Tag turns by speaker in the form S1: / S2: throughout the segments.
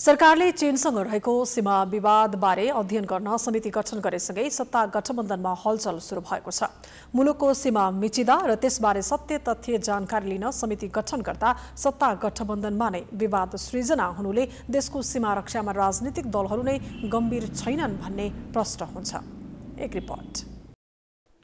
S1: सरकारले चीनसँग रहेको सीमा विवादबारे अध्ययन गर्न समिति गठन गरेसँगै सत्ता गठबन्धनमा हलचल सुरु भएको छ मुलुकको सीमा मिचिदा र त्यसबारे सत्य तथ्य जानकारी लिन समिति गठन गर्दा सत्ता गठबन्धनमा नै विवाद सृजना हुनुले देशको सीमा रक्षामा राजनीतिक दलहरू नै गम्भीर छैनन् भन्ने प्रश्न हुन्छ एक रिपोर्ट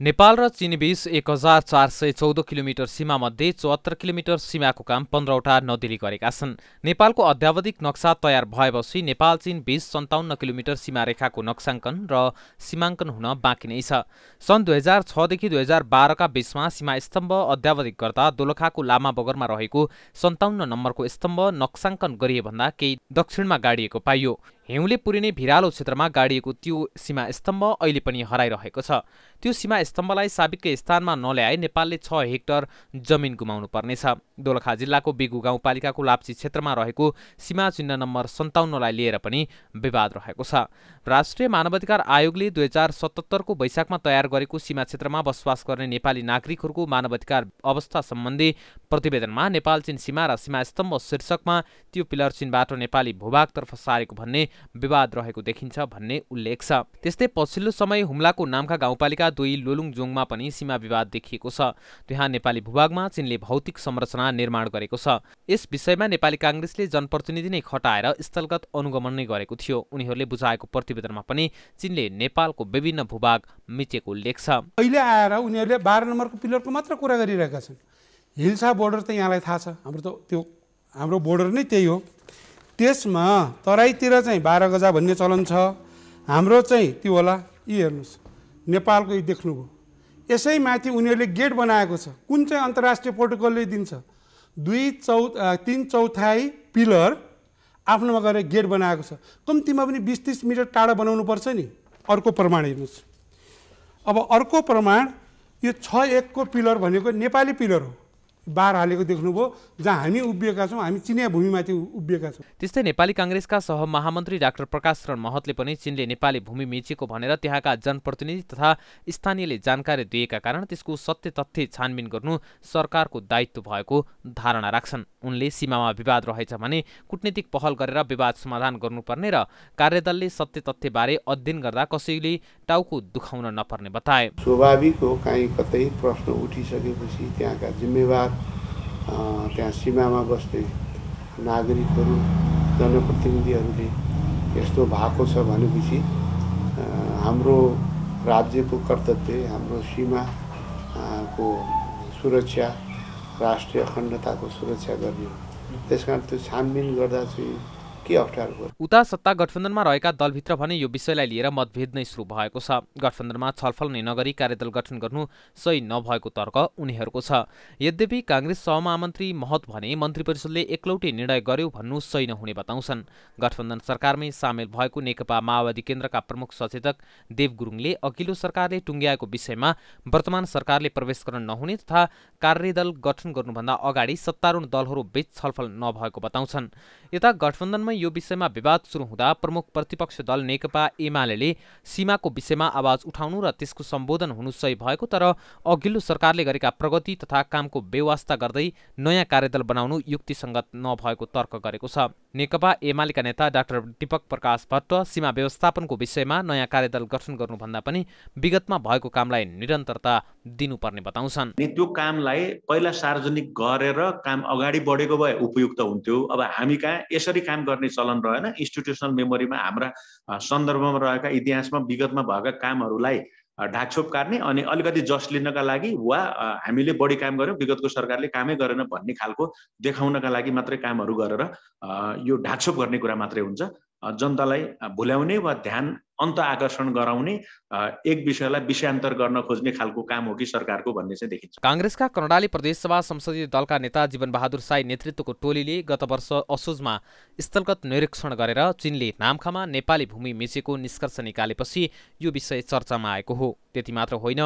S1: नेपाल र चीनबीच एक हजार चार सय चौध किलोमिटर सीमामध्ये चौहत्तर किलोमिटर सीमाको काम पन्ध्रवटा नदीले गरेका छन् नेपालको अध्यावधिक नक्सा तयार भएपछि नेपाल चीन बीच सन्ताउन्न किलोमिटर रेखाको नक्साङ्कन र सीमाङ्कन हुन बाँकी नै छ सन् दुई हजार छदेखि दुई हजार बाह्रका बीचमा सीमा स्तम्भ अध्यावधिक गर्दा दोलखाको लामा बगरमा रहेको सन्ताउन्न नम्बरको स्तम्भ नक्साङ्कन गरिएभन्दा केही दक्षिणमा गाडिएको पाइयो हिउँले पुरिने भिरालो क्षेत्रमा गाडिएको त्यो सीमा स्तम्भ अहिले पनि हराइरहेको छ त्यो सीमा स्तम्भलाई साबिकै स्थानमा नल्याए नेपालले छ हेक्टर जमिन गुमाउनु पर्नेछ दोलखा जिल्लाको बेगु गाउँपालिकाको लाप्ची क्षेत्रमा रहेको सीमा चिन्ह नम्बर सन्ताउन्नलाई लिएर पनि विवाद रहेको छ राष्ट्रिय मानवाधिकार आयोगले दुई हजार सतहत्तरको वैशाखमा तयार गरेको सीमा क्षेत्रमा बसोबास गर्ने नेपाली नागरिकहरूको मानवाधिकार अवस्था सम्बन्धी प्रतिवेदनमा नेपाल चीन सीमा र सीमा स्तम्भ शीर्षकमा त्यो पिलर चिनबाट नेपाली भूभागतर्फ सारेको भन्ने विवाद रहेको देखिन्छ भन्ने उल्लेख छ त्यस्तै पछिल्लो समय हुम्लाको नामका गाउँपालिका दुई लोलुङजोङमा पनि सीमा विवाद देखिएको छ त्यहाँ नेपाली भूभागमा चीनले भौतिक संरचना निर्माण गरेको छ यस विषयमा नेपाली काङ्ग्रेसले जनप्रतिनिधि नै खटाएर स्थलगत अनुगमन नै गरेको थियो उनीहरूले बुझाएको प्रतिवेदनमा पनि चीनले नेपालको विभिन्न भूभाग मिचेको उल्लेख छ
S2: अहिले आएर उनीहरूले बाह्र नम्बरको पिलरको मात्र कुरा गरिरहेका छन् हिल्सा बोर्डर त यहाँलाई थाहा छ हाम्रो त त्यो हाम्रो बोर्डर नै त्यही हो त्यसमा तराईतिर चाहिँ बाह्र गजा भन्ने चलन छ हाम्रो चाहिँ त्यो होला यी हेर्नुहोस् नेपालको यी देख्नुभयो यसैमाथि माथि उनीहरूले गेट बनाएको छ कुन चाहिँ अन्तर्राष्ट्रिय प्रोटोकलले दिन्छ दुई चौ तिन चौथाइ पिलर आफ्नोमा गएर गेट बनाएको छ कम्तीमा पनि बिस तिस मिटर टाढा पर्छ नि अर्को प्रमाण हेर्नुहोस् अब अर्को प्रमाण यो छ एकको पिलर भनेको नेपाली पिलर हो बार हालेको देख्नुभयो जहाँ हामी उभिएका छौँ हामी चिनिया भूमिमाथि उभिएका छौँ
S1: त्यस्तै नेपाली काङ्ग्रेसका सहमहामन्त्री डाक्टर प्रकाश शरण महतले पनि चिनले नेपाली भूमि मिचेको भनेर त्यहाँका जनप्रतिनिधि तथा स्थानीयले जानकारी दिएका कारण त्यसको सत्य तथ्य छानबिन गर्नु सरकारको दायित्व भएको धारणा राख्छन् उनले सीमामा विवाद रहेछ भने कुटनीतिक पहल गरेर विवाद समाधान गर्नुपर्ने र कार्यदलले सत्य तथ्यबारे अध्ययन गर्दा कसैले टाउको दुखाउन नपर्ने बताए
S2: स्वाभाविक हो काहीँ कतै प्रश्न उठिसकेपछि त्यहाँका जिम्मेवार त्यहाँ सीमामा बस्ने नागरिकहरू जनप्रतिनिधिहरूले यस्तो भएको छ भनेपछि हाम्रो राज्यको कर्तव्य हाम्रो सीमाको सुरक्षा राष्ट्रिय अखण्डताको सुरक्षा गर्ने हो त्यस कारण त्यो छानबिन गर्दा चाहिँ के अप्ठ्यारो
S1: उता सत्ता गठबन्धनमा रहेका दलभित्र भने यो विषयलाई लिएर मतभेद नै सुरु भएको छ गठबन्धनमा छलफल नै नगरी कार्यदल गठन गर्नु सही नभएको तर्क उनीहरूको छ यद्यपि काङ्ग्रेस सहमहामन्त्री महत भने मन्त्री परिषदले एकलौटी निर्णय गर्यो भन्नु सही नहुने बताउँछन् गठबन्धन सरकारमै सामेल भएको नेकपा माओवादी केन्द्रका प्रमुख सचेतक देव गुरुङले अघिल्लो सरकारले टुङ्ग्याएको विषयमा वर्तमान सरकारले प्रवेश गर्न नहुने तथा कार्यदल गठन गर्नुभन्दा अगाडि सत्तारूढ दलहरू बीच छलफल नभएको बताउँछन् यता गठबन्धनमै यो विषयमा विवाद सुरु हुँदा प्रमुख प्रतिपक्ष दल नेकपा एमाले सीमाको विषयमा आवाज उठाउनु र त्यसको सम्बोधन हुनु सही भएको तर अघिल्लो सरकारले गरेका प्रगति तथा कामको व्यवस्था गर्दै नयाँ कार्यदल बनाउनु युक्तिसङ्गत नभएको तर्क गरेको छ नेकपा एमालेका नेता डाक्टर दीपक प्रकाश भट्ट सीमा व्यवस्थापनको विषयमा नयाँ कार्यदल गठन गर्नुभन्दा पनि विगतमा भएको कामलाई निरन्तरता दिनुपर्ने बताउँछन् त्यो कामलाई पहिला सार्वजनिक गरेर काम अगाडि बढेको भए उपयुक्त हुन्थ्यो अब हामी कहाँ यसरी काम गर्ने गर्ने चलन रहेन इन्स्टिट्युसनल मेमोरीमा हाम्रा सन्दर्भमा रहेका इतिहासमा विगतमा भएका कामहरूलाई ढाकछोप काट्ने अनि अलिकति जस लिनका लागि वा हामीले बढी काम गऱ्यौँ विगतको सरकारले कामै गरेन भन्ने खालको देखाउनका लागि मात्रै कामहरू गरेर यो ढाकछोप गर्ने कुरा मात्रै हुन्छ जनतालाई भुल्याउने वा ध्यान अन्त आकर्षण गराउने एक विषयलाई विषयान्तर गर्न खोज्ने खालको काम हो कि सरकारको भन्ने चाहिँ देखिन्छ काङ्ग्रेसका कर्णाली प्रदेशसभा संसदीय दलका नेता जीवन बहादुर साई नेतृत्वको टोलीले गत वर्ष असोजमा स्थलगत निरीक्षण गरेर चीनले नामखामा नेपाली भूमि मिचेको निष्कर्ष निकालेपछि यो विषय चर्चामा आएको हो त्यति मात्र होइन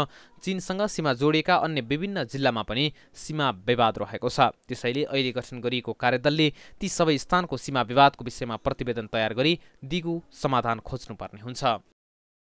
S1: चीनसँग सीमा जोडिएका अन्य विभिन्न जिल्लामा पनि सीमा विवाद रहेको छ त्यसैले अहिले गठन गरिएको कार्यदलले ती सबै स्थानको सीमा विवादको विषयमा प्रतिवेदन तयार गरी दिगो समाधान खोज्नुपर्ने हुन्छ छ